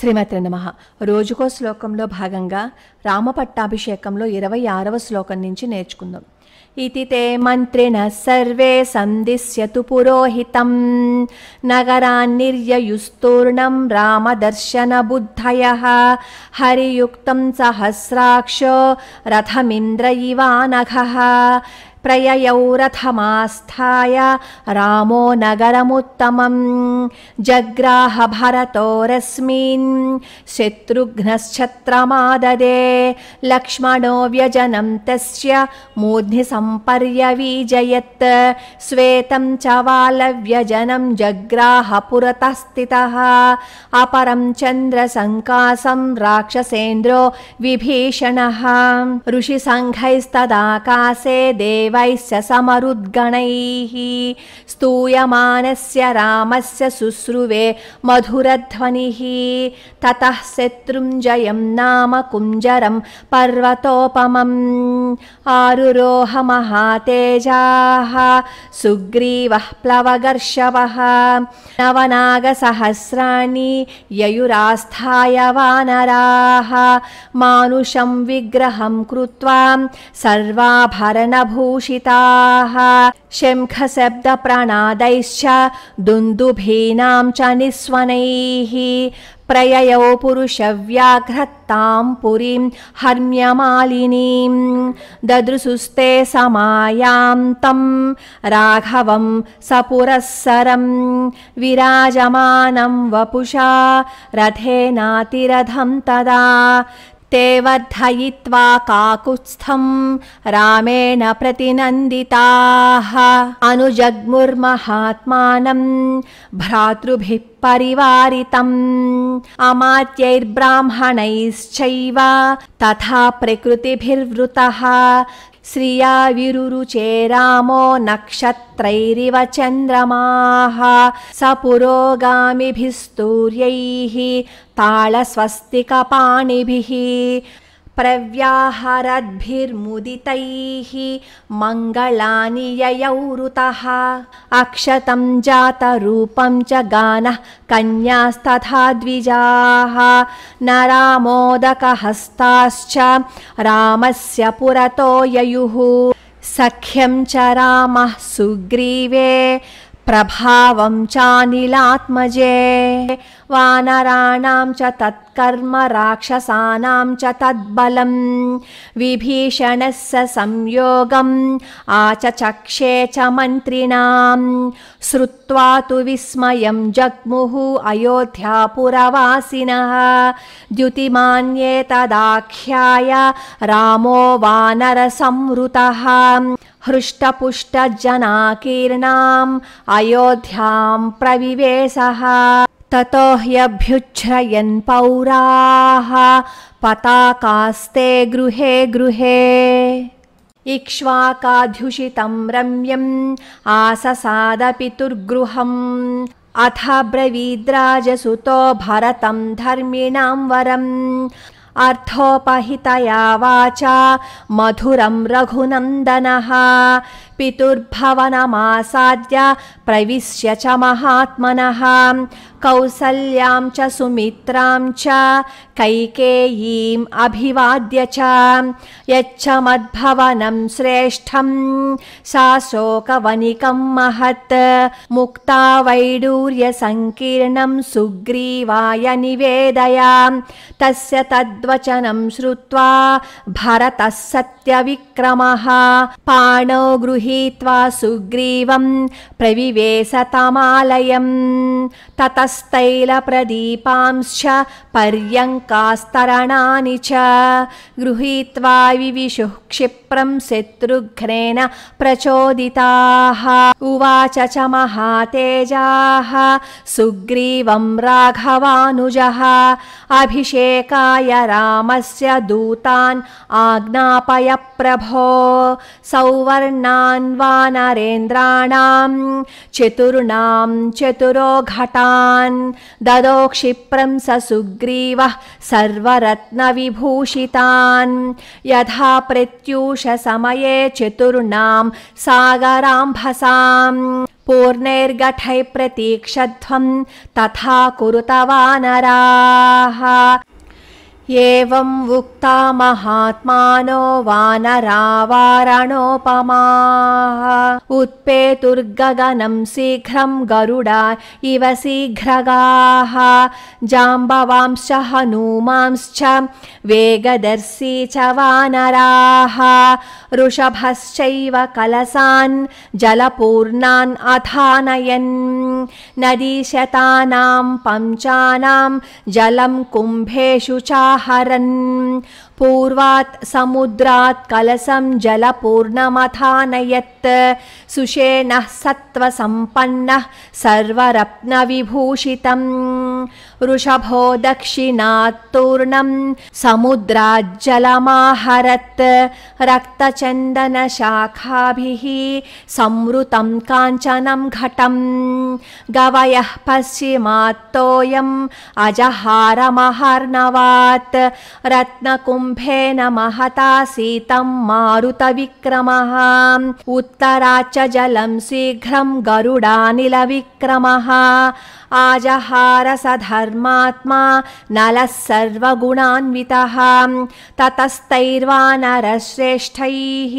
శ్రీమతి నమ రోజుకో శ్లోకంలో భాగంగా రామపట్టాభిషేకంలో ఇరవై ఆరవ శ్లోకం నుంచి నేర్చుకుందాం ఇది తే మంత్రిణ సర్వే సంధిశ్యతు పురోహితం నగరాన్నిర్యయుస్తూర్ణం రామదర్శన బుద్ధయ హరియుక్తం సహస్రాక్ష రథమింద్ర ఇవానఘ प्रययौ रथमास्थाय रामो नगरमुत्तमम् जग्राह भरतो रस्मिन् शत्रुघ्नश्छत्रमाददे लक्ष्मणो व्यजनं तस्य मूर्ध्नि सम्पर्यवीजयत् श्वेतं च वालव्यजनम् जग्राह पुरतः स्थितः अपरं चन्द्रसङ्कासम् राक्षसेन्द्रो विभीषणः ऋषिसङ्घैस्तदाकाशे देव देवैश्च समरुद्गणैः स्तूयमानस्य रामस्य शुश्रुवे मधुरध्वनिः ततः शत्रुञ्जयं नाम कुञ्जरं पर्वतोपमम् आरुरोह महातेजाः सुग्रीवः प्लवगर्षवः नवनागसहस्राणि ययुरास्थाय वानराः मानुषं विग्रहं कृत्वा सर्वाभरणभू ः शङ्खशब्दप्रणादैश्च प्रणादैश्च दुन्दुभीनां च निःस्वनैः प्रययौ पुरुष पुरीं पुरीम् हर्म्यमालिनीम् ददृसुस्ते समायान्तम् राघवम् स विराजमानं वपुषा रथे तदा ते वर्धयित्वा काकुत्स्थम् रामेण प्रतिनन्दिताः अनुजग्मुर्महात्मानम् भ्रातृभिः परिवारितम् अमात्यैर्ब्राह्मणैश्चैव तथा प्रकृतिभिर्वृतः श्रिया विरुरुचे रामो नक्षत्रैरिव चन्द्रमाः स पुरोगामिभिस्तूर्यैः ताळस्वस्तिकपाणिभिः प्रव्याहरद्भिर्मुदितैः मङ्गलानि ययौरुतः अक्षतं जातरूपं च गानः कन्यास्तथा द्विजाः न रामोदकहस्ताश्च रामस्य पुरतो ययुः सख्यं च रामः सुग्रीवे प्रभावं चानिलात्मजे वानराणां च तत्कर्म राक्षसानां च तद्बलम् विभीषणस्य संयोगम् आचचक्षे च मन्त्रिणां श्रुत्वा तु विस्मयं जग्मुः अयोध्यापुरवासिनः द्युतिमान्ये तदाख्याय रामो वानरसंवृतः हृष्टपुष्टजनाकीर्णाम् जनाकीर्णाम् अयोध्याम् प्रविवेशः ततो ह्यभ्युच्छ्रयन् पौराः पताकास्ते गृहे गृहे इक्ष्वाकाध्युषितम् रम्यम् आससादपितुर्गृहम् अथ ब्रवीद्राजसुतो भरतम् धर्मिणां वरम् अर्थोपहितया वाचा मधुरम् रघुनन्दनः पितुर्भवनमासाद्य प्रविश्य च महात्मनः कौसल्यां च सुमित्रां च कैकेयीम् अभिवाद्य च यच्च मद्भवनं श्रेष्ठम् सा शोकवनिकं महत् मुक्ता वैडूर्य सुग्रीवाय निवेदया तस्य तद्वचनं श्रुत्वा भरतः सत्यविक्रमः पाणो गृहीत्वा सुग्रीवं प्रविवेशतमालयम् ततस्तैलप्रदीपांश्च पर्यङ्कास्तरणानि च गृहीत्वा विविशुः क्षिप्रम् शत्रुघ्नेन प्रचोदिताः उवाच च महातेजाः सुग्रीवं राघवानुजः अभिषेकाय रामस्य दूतान् आज्ञापय प्रभो सौवर्णान् न्वानरेन्द्राणाम् चतुर्णाम् चतुरो घटान् ददो क्षिप्रम् स सुग्रीवः सर्वरत्नविभूषितान् यथा प्रत्यूष समये चतुर्णाम् सागराम्भसाम् पूर्णैर्गठैः प्रतीक्षध्वम् तथा कुरुत एवम् उक्ता महात्मानो वानरावारणोपमाः उत्पेतुर्गगनम् शीघ्रं गरुडा इव शीघ्रगाः जाम्बवांश्च हनूमांश्च वेगदर्शी च वानराः ऋषभश्चैव कलशान् जलपूर्णान् अथानयन् नदीशतानां पञ्चानां जलं कुम्भेषु च पूर्वात् समुद्रात् कलसम् जलपूर्णमथानयत् सुषेणः सत्त्वसम्पन्नः सर्वरत्नविभूषितम् वृषभो दक्षिणात् तूर्णम् समुद्राज्जलमाहरत् रक्तचन्दनशाखाभिः संवृतम् काञ्चनम् घटम् गवयः पश्चिमात्तोऽयम् अजहारमहार्णवात् रत्नकुम्भेन महता सीतम् मारुतविक्रमः उत्तराच्च जलम् शीघ्रम् गरुडानिलविक्रमः आजहारस धर्मात्मा नलः सर्वगुणान्वितः ततस्तैर्वानरश्रेष्ठैः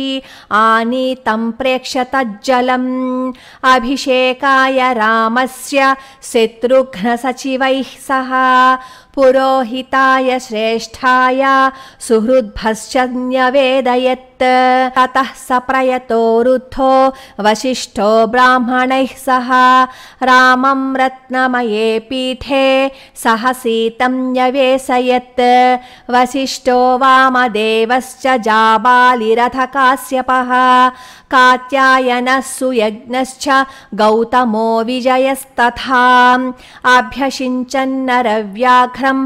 आनीतम् प्रेक्षतज्जलम् अभिषेकाय रामस्य शत्रुघ्नसचिवैः सह पुरोहिताय श्रेष्ठाय सुहृद्भश्च न्यवेदयत् ततः स प्रयतो रुद्धो वसिष्ठो ब्राह्मणैः सह रामं रत्नमये पीठे सह सीतं न्यवेशयत् वसिष्ठो वामदेवश्च जाबालिरथ काश्यपः कात्यायनः सुयज्ञश्च गौतमो विजयस्तथा विजयस्तथाभ्यषिञ्चन्न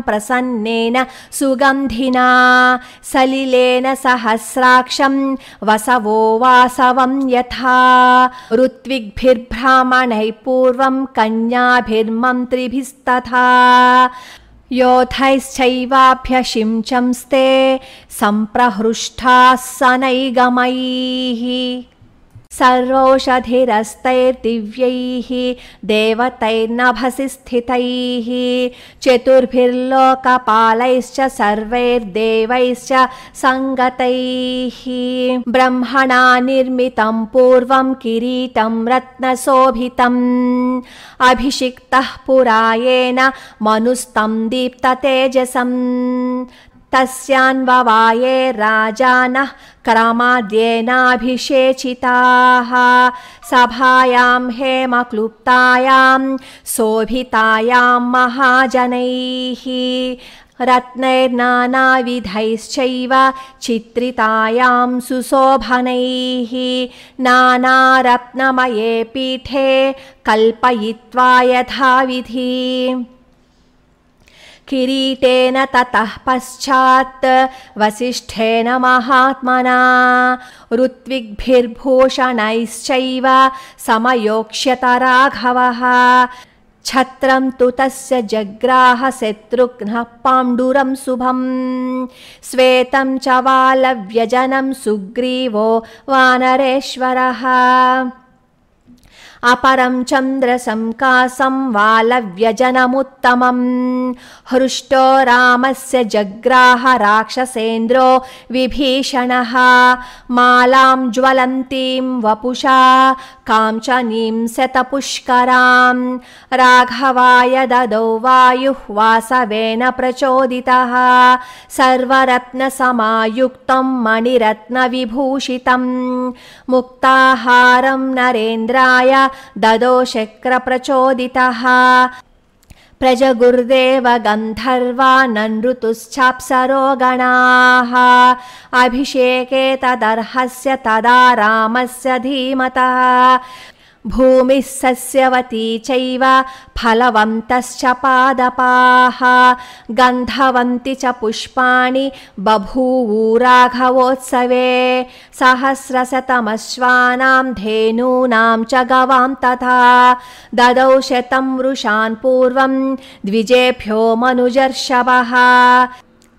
प्रसन्नेन सुगन्धिना सलिलेन सहस्राक्षम् वसवो वासवं यथा ऋत्विग्भिर्भ्रामणैः पूर्वं कन्याभिर्मन्त्रिभिस्तथा योधैश्चैवाभ्य शिंचंस्ते सम्प्रहृष्टाः सनैगमैः सर्वौषधिरस्तैर्दिव्यैः देवतैर्नभसि स्थितैः चतुर्भिर्लोकपालैश्च सर्वैर्देवैश्च सङ्गतैः ब्रह्मणा निर्मितम् पूर्वम् किरीटम् रत्नशोभितम् अभिषिक्तः पुरायेन मनुस्तम् दीप्त तेजसम् तस्यान्ववाये राजानः क्रमाद्येनाभिषेचिताः सभायां हेमक्लुप्तायां सोभितायां महाजनैः रत्नैर्नानाविधैश्चैव चित्रितायां सुशोभनैः नानारत्नमये पीठे कल्पयित्वा यथाविधि किरीटेन ततः पश्चात् वसिष्ठेन महात्मना ऋत्विग्भिर्भूषणैश्चैव राघवः छत्रं तु तस्य जग्राहशत्रुघ्नः पाण्डुरं शुभम् श्वेतं च वालव्यजनं सुग्रीवो वानरेश्वरः अपरं चन्द्रसंकासं वालव्यजनमुत्तमम् हृष्टो रामस्य जग्राह राक्षसेन्द्रो विभीषणः मालाम् ज्वलन्तीं वपुषा काञ्चनीम् शतपुष्कराम् राघवाय ददौ वायुः वासवेन प्रचोदितः सर्वरत्नसमायुक्तं मणिरत्नविभूषितम् मुक्ताहारं नरेन्द्राय ददो शक्र प्रचोदितः प्रज गन्धर्वा ननृतुश्चाप्सरोगणाः अभिषेके तदर्हस्य तदा रामस्य धीमतः भूमिः सस्यवती चैव फलवन्तश्च पादपाः गन्धवन्ति च पुष्पाणि बभूवूराघवोत्सवे सहस्रशतमश्वानाम् धेनूनाम् च गवां तथा ददौ शतम् वृषान् पूर्वम् द्विजेभ्यो मनुजर्षवः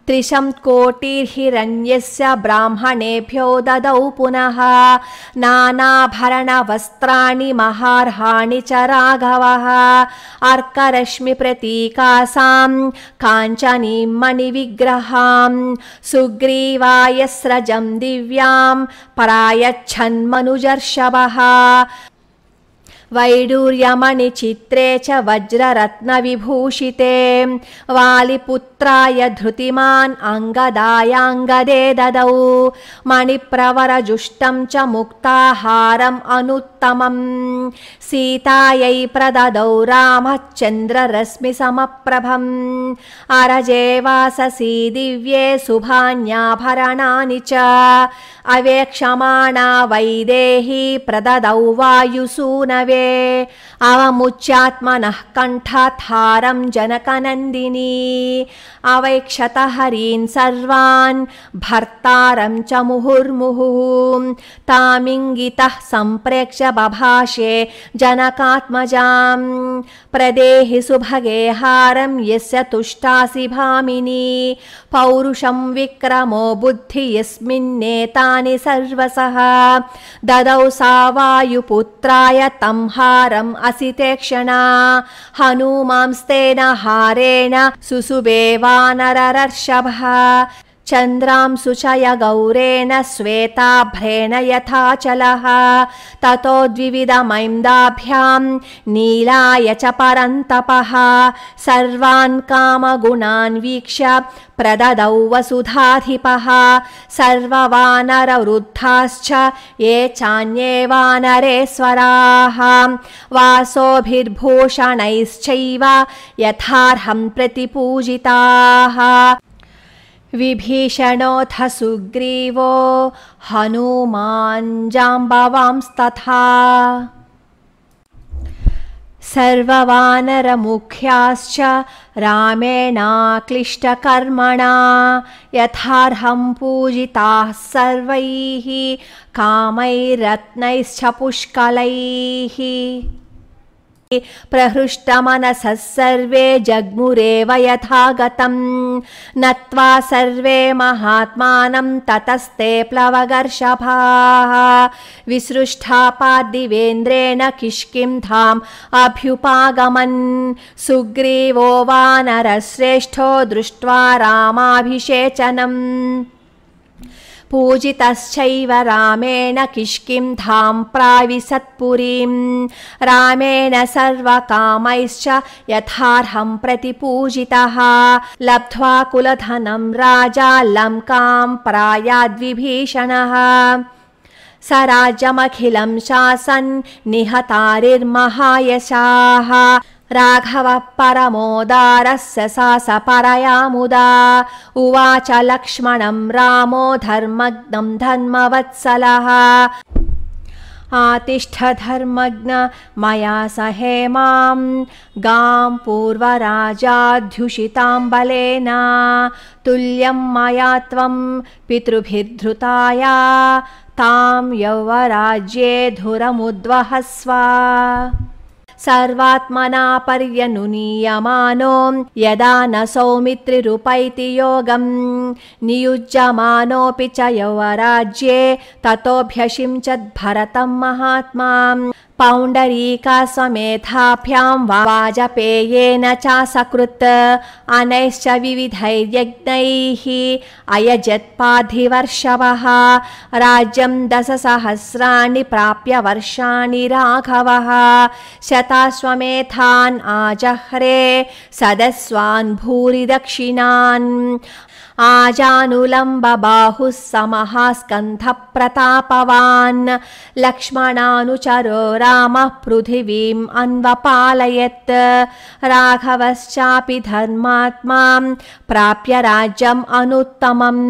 त्रिशं कोटिर्हिरण्यस्य ब्राह्मणेभ्यो ददौ पुनः नानाभरणवस्त्राणि महार्हाणि च राघवः अर्करश्मिप्रतीकासां काञ्चनीं मणिविग्रहां विग्रहां सुग्रीवायस्रजं दिव्यां प्रायच्छन्मनुजर्षवः वैडूर्यमणिचित्रे च वज्ररत्नविभूषिते वालिपुत्राय धृतिमान् अङ्गदायाङ्गदे ददौ मणिप्रवरजुष्टं च मुक्ताहारम् अनुत् सीतायै प्रददौ समप्रभम् अरजे वाससी दिव्ये शुभान्याभरणानि च अवेक्षमाणा वैदेही प्रददौ वायुसूनवे अवमुच्यात्मनः कण्ठाथारम् जनकनन्दिनी अवैक्षत हरीन् सर्वान् भर्तारं च मुहुर्मुहुः तामिङ्गितः सम्प्रेक्ष बभाषे जनकात्मजाम् प्रदेहि सुभगे हारम् यस्य तुष्टासि भामिनी पौरुषम् विक्रमो बुद्धि यस्मिन्नेतानि सर्वसः ददौ सा वायुपुत्राय तम् हारम् असि हनूमांस्तेन हारेण सुसुबे चन्द्रां सुचय गौरेण श्वेताभ्रेण यथा चलः ततो द्विविधमैन्दाभ्याम् नीलाय च परन्तपः सर्वान् कामगुणान् वीक्ष्य प्रददौ वसुधाधिपः सर्ववानरवृद्धाश्च ये चान्ये वानरेश्वराः वासोभिर्भूषणैश्चैव यथार्हम् प्रतिपूजिताः विभीषणोऽथ सुग्रीवो हनुमाञ्जाम्बवांस्तथा सर्ववानरमुख्याश्च रामेणाक्लिष्टकर्मणा यथार्हं पूजिताः सर्वैः कामैरत्नैश्च पुष्कलैः प्रहृष्टमनसः सर्वे जग्मुरेव यथा गतम् नत्वा सर्वे महात्मानम् ततस्ते प्लवगर्षपाः विसृष्टापादिवेन्द्रेण किष्किम् धाम् अभ्युपागमन् सुग्रीवो वानरश्रेष्ठो दृष्ट्वा रामाभिषेचनम् पूजितश्चैव रामेण किष्किं धाम् प्राविसत्पुरीम् रामेण सर्वकामैश्च यथार्हम् प्रतिपूजितः लब्ध्वा कुलधनम् राजा लङ्काम् प्रायाद्विभीषणः स राज्यमखिलम् शासन् निहतारिर्महायशाः राघवः परमोदारस्य स परयामुदा उवाच लक्ष्मणं रामो धर्मज्ञं धन्मवत्सलः धर्मग्न मया सहेमां पूर्वराजाध्युषिताम् बलेना। तुल्यं मया त्वम् पितृभिर्धृताया ताम् यौवराज्ये धुरमुद्वहस्वा सर्वात्मना पर्यनुनीयमानो यदा न सौमित्रिरुपैति योगम् नियुज्यमानोऽपि च यौवराज्ये ततोऽभ्यषिञ्चद्भरतम् महात्मा पौण्डरीका वाजपेयेन च सकृत् अनैश्च विविधैर्यज्ञैः अयजत्पाधिवर्षवः राज्यं दशसहस्राणि प्राप्य वर्षाणि राघवः शताश्वमेथान् आजह्रे सदस्वान् भूरिदक्षिणान् आजानुलम्बबाहुः समः स्कन्धः लक्ष्मणानुचरो रामः पृथिवीम् अन्वपालयत् राघवश्चापि धर्मात्मा प्राप्य राज्यम् अनुत्तमम्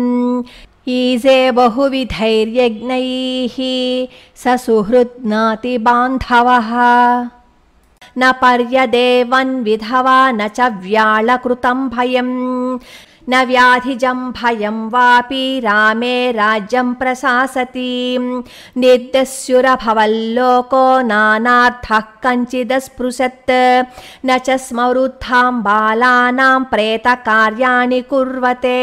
ईजे बहुविधैर्यज्ञैः स सुहृद्नाति बान्धवः न पर्यदेवन्विधवा न च व्यालकृतम् भयम् न व्याधिजम् भयं वापि रामे राज्यम् प्रशासति निर्दस्युरभवल्लोको नानार्थः कञ्चिदस्पृशत् न च स्मरुद्धाम् बालानाम् प्रेतकार्याणि कुर्वते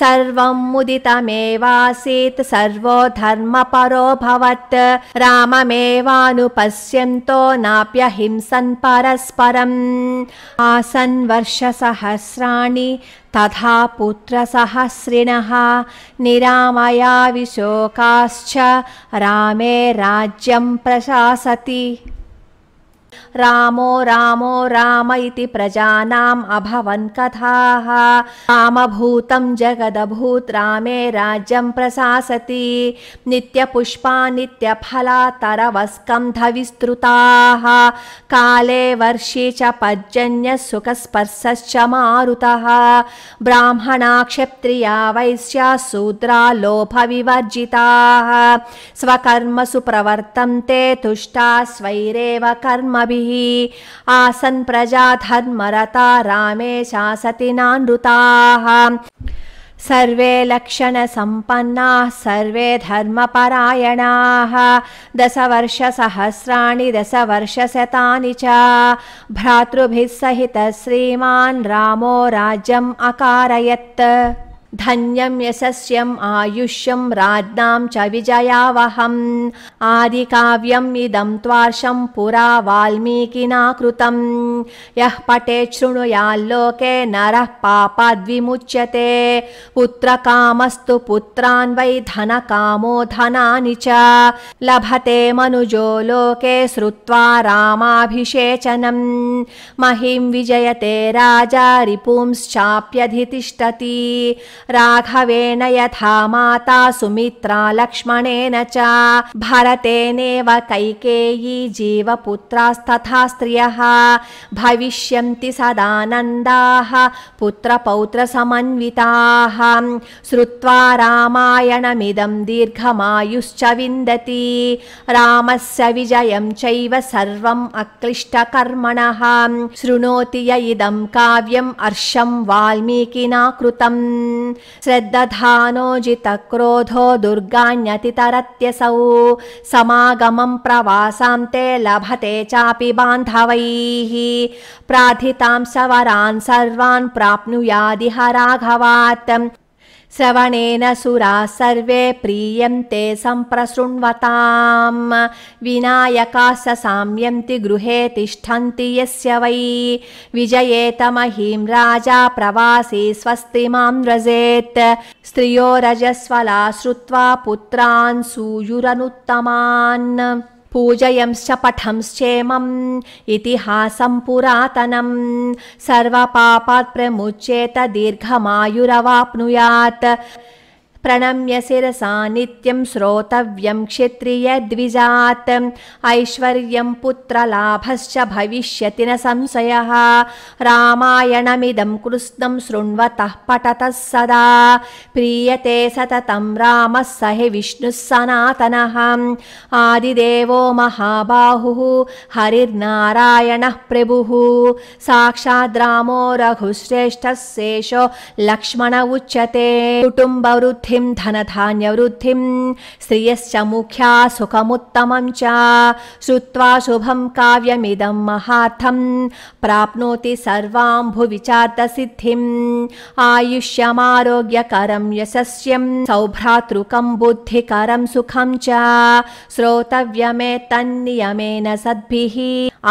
सर्वम् मुदितमेवासीत् सर्वो धर्मपरोऽभवत् राममेवानुपश्यन्तो नाप्यहिंसन् परस्परम् आसन् वर्ष तथा पुत्रसहस्रिणः निरामया विशोकाश्च रामे राज्यं प्रशासति रामो रामो राम इति प्रजानाम् अभवन् कथाः रामभूतम् जगदभूत् रामे राज्यम् प्रशासति नित्यपुष्पा नित्यफलातरवस्कम् धविस्तृताः काले वर्षे च पर्जन्यसुखस्पर्शश्च मारुतः ब्राह्मणा क्षत्रिया वैश्या शूद्रा लोभविवर्जिताः स्वकर्मसु प्रवर्तन्ते तुष्टा स्वैरेव कर्म आसन् प्रजाधर्मरता नानृताः सर्वे लक्षणसम्पन्नाः सर्वे धर्मपरायणाः दशवर्षसहस्राणि दशवर्षशतानि च भ्रातृभिः सहित श्रीमान् रामो राज्यम् अकारयत् धन्यम् यशस्यम् आयुष्यम् राज्ञां च विजयावहम् आदिकाव्यम् इदं त्वार्षम् पुरा वाल्मीकिना कृतम् यः पटे शृणुयाल्लोके नरः पापाद्विमुच्यते पुत्रकामस्तु पुत्रान् वै धनकामो धनानि च लभते मनुजो लोके श्रुत्वा रामाभिषेचनम् महीं विजयते राजा रिपुंश्चाप्यधितिष्ठति राघवेन यथा माता सुमित्रा लक्ष्मणेन च भरतेनेव कैकेयी जीवपुत्रास्तथा स्त्रियः भविष्यन्ति सदानन्दाः पुत्रपौत्रसमन्विताः श्रुत्वा रामायणमिदं दीर्घमायुश्च विन्दति रामस्य विजयं चैव सर्वम् अक्लिष्टकर्मणः शृणोति य इदम् काव्यम् अर्षं वाल्मीकिना कृतम् श्रद्दधानोजितक्रोधो जितक्रोधो दुर्गान्यतितरत्यसौ समागमं प्रवासाम् ते लभते चापि बान्धवैः प्रार्थिताम् सवरान् सर्वान् प्राप्नुयादिह राघवात् श्रवणेन सुरा सर्वे प्रीयन्ते सम्प्रसृण्वतां विनायकाः साम्यन्ति गृहे तिष्ठन्ति यस्य वै महीं राजा प्रवासी स्वस्ति मां रजेत् स्त्रियो रजस्वला श्रुत्वा पुत्रान् सूयुरनुत्तमान् पूजयंश्च पठंश्चेमम् इतिहासं पुरातनम् सर्वपापात् प्रमुच्येत दीर्घमायुरवाप्नुयात् प्रणम्यसिरसान्नित्यं श्रोतव्यं क्षत्रिय द्विजात् ऐश्वर्यं पुत्रलाभश्च भविष्यति न संशयः रामायणमिदं कृत्स्नं शृण्वतः पठतः सदा प्रीयते सततं रामः स हि विष्णुः सनातनः आदिदेवो महाबाहुः हरिर्नारायणः प्रभुः साक्षाद् रामो रघुश्रेष्ठः शेषो लक्ष्मण उच्यते कुटुम्बवृद्धि िं धनधान्यवृद्धिम् श्रियश्च मुख्या सुखमुत्तमम् च श्रुत्वा शुभम् काव्यमिदम् महार्थम् प्राप्नोति सर्वाम्भुविचार्थ सिद्धिम् आयुष्यमारोग्यकरम् यशस्यम् सौभ्रातृकम् बुद्धिकरम् सुखम् च श्रोतव्यमेतन्नियमेन सद्भिः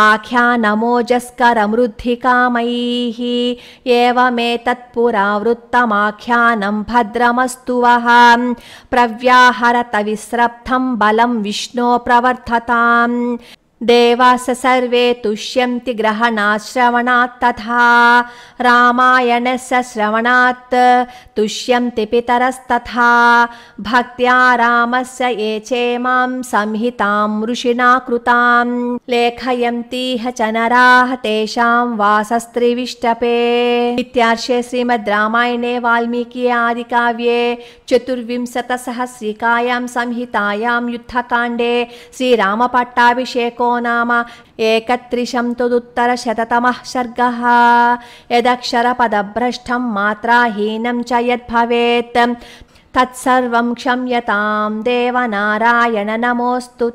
आख्यानमोजस्करमृद्धिकामैः एवमेतत्पुरावृत्तमाख्यानम् एवमेतत्पुरा वृत्तमाख्यानम् भद्रमस्तु प्रव्याहरत तविस्रप्थम् बलम् विष्णो प्रवर्धताम् देवाः सर्वे तुष्यन्ति ग्रहणात् श्रवणात् तथा रामायणस्य श्रवणात् तुष्यन्ति पितरस्तथा भक्त्या रामस्य ये चेमां संहितां ऋषिणा कृताम् लेखयन्तीह च नराः तेषां वासस्त्रिविष्टपे इत्यार्षे श्रीमद् रामायणे वाल्मीकि आदिकाव्ये चतुर्विंशतिसहस्रिकायां संहितायां युद्धकाण्डे श्रीरामपट्टाभिषेको एकत्रिशं तदुत्तरशततमः सर्गः यदक्षरपदभ्रष्टं मात्राहीनं च यद्भवेत् तत्सर्वं क्षम्यतां देवनारायण नमोऽस्तु